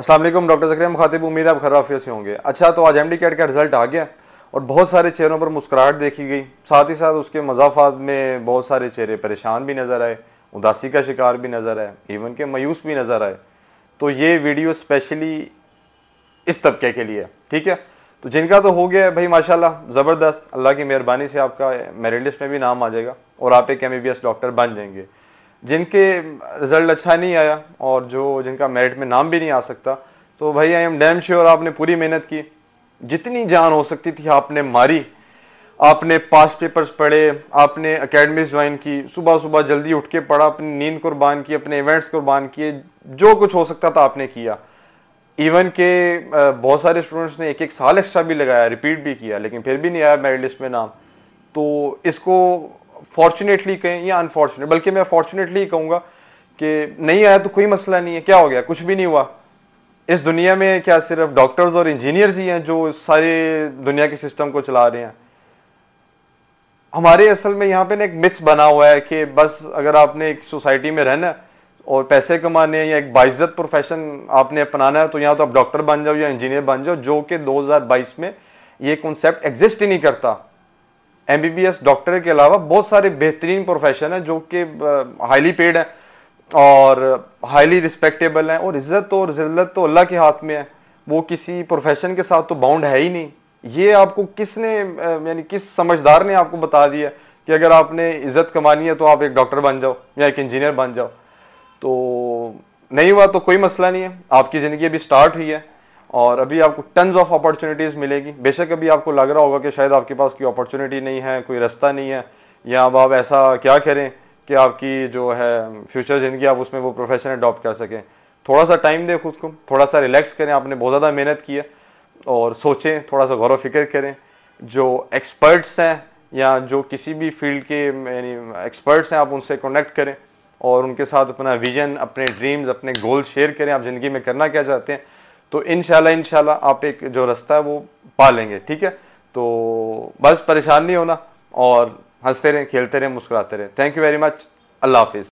Aslam doctor जक्रम मुखातिब उम्मीद आप खराब से होंगे अच्छा तो आज एम डी कैट का रिजल्ट आ गया और बहुत सारे चेहरों पर मुस्कुराहट देखी गई साथ ही साथ उसके मजाफात में बहुत सारे चेहरे परेशान भी नज़र आए उदासी का शिकार भी नज़र आए इवन के मायूस भी नज़र आए तो ये वीडियो स्पेशली इस तबके के लिए ठीक है तो जिनका तो हो गया है भाई माशाल्लाह ज़बरदस्त अल्लाह की मेहरबानी से आपका मेरिट लिस्ट में भी नाम आ जाएगा और आप एक एम डॉक्टर बन जाएंगे जिनके रिज़ल्ट अच्छा नहीं आया और जो जिनका मेरिट में नाम भी नहीं आ सकता तो भाई आई एम डैम श्योर आपने पूरी मेहनत की जितनी जान हो सकती थी आपने मारी आपने पास पेपर्स पढ़े आपने अकेडमी ज्वाइन की सुबह सुबह जल्दी उठ के पढ़ा अपनी नींद कुर्बान की अपने इवेंट्स कुर्बान किए जो कुछ हो सकता था आपने किया इवन के बहुत सारे स्टूडेंट्स ने एक एक साल एक्स्ट्रा भी लगाया रिपीट भी किया लेकिन फिर भी नहीं आया मेरिट लिस्ट में नाम तो इसको फॉर्चुनेटली कहें या अनफॉर्चुनेट बल्कि मैं फॉर्चुनेटली कहूँगा कि नहीं आया तो कोई मसला नहीं है क्या हो गया कुछ भी नहीं हुआ इस दुनिया में क्या सिर्फ डॉक्टर्स और इंजीनियर्स ही हैं जो सारे दुनिया के सिस्टम को चला रहे हैं हमारे असल में यहाँ पे ना एक मिथ्स बना हुआ है कि बस अगर आपने एक सोसाइटी में रहना और पैसे कमाने या एक बाइज्जत प्रोफेशन आपने अपनाना है तो यहाँ तो आप डॉक्टर बन जाओ या इंजीनियर बन जाओ जो कि 2022 में ये कॉन्सेप्ट एग्जिस्ट ही नहीं करता एम डॉक्टर के अलावा बहुत सारे बेहतरीन प्रोफेशन हैं जो कि हाईली पेड हैं और हाईली रिस्पेक्टेबल हैं और इज़्ज़त तो और ज़िल्लत तो अल्लाह के हाथ में है वो किसी प्रोफेशन के साथ तो बाउंड है ही नहीं ये आपको किसने यानी किस समझदार ने आपको बता दिया कि अगर आपने इज़्ज़त कमानी है तो आप एक डॉक्टर बन जाओ या एक इंजीनियर बन जाओ तो नहीं हुआ तो कोई मसला नहीं है आपकी ज़िंदगी अभी स्टार्ट हुई है और अभी आपको टन्स ऑफ अपॉर्चुनिटीज़ मिलेगी बेशक अभी आपको लग रहा होगा कि शायद आपके पास कोई अपॉर्चुनिटी नहीं है कोई रास्ता नहीं है या अब आप ऐसा क्या करें कि आपकी जो है फ्यूचर ज़िंदगी आप उसमें वो प्रोफेशन अडॉप्ट कर सकें थोड़ा सा टाइम दें खुद को थोड़ा सा रिलैक्स करें आपने बहुत ज़्यादा मेहनत की है और सोचें थोड़ा सा गौर फिक्र करें जो एक्सपर्ट्स हैं या जो किसी भी फील्ड के यानी एक्सपर्ट्स हैं आप उनसे कनेक्ट करें और उनके साथ अपना विजन अपने ड्रीम्स अपने गोल्स शेयर करें आप ज़िंदगी में करना क्या चाहते हैं तो इन शाला आप एक जो रास्ता है वो पा लेंगे ठीक है तो बस परेशान नहीं होना और हंसते रहें खेलते रहें मुस्कुराते रहें thank you very much Allah हाफिज़